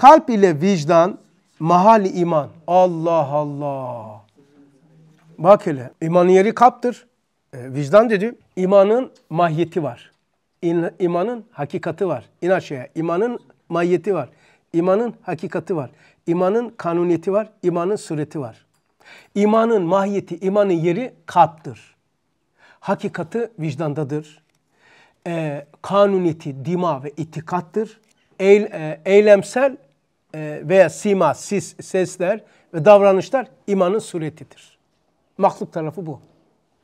Kalp ile vicdan mahali iman. Allah Allah. Bak hele imanın yeri kaptır. E, vicdan dedi. imanın mahiyeti var. İn, imanın hakikati var. İn aşağıya. imanın mahiyeti var. İmanın hakikati var. İmanın kanuniyeti var. İmanın sureti var. İmanın mahiyeti, imanın yeri kalptir. Hakikati vicdandadır. E, kanuniyeti dima ve itikattır. Eyle, e, eylemsel e, veya sima, sis, sesler ve davranışlar imanın suretidir. Mahluk tarafı bu.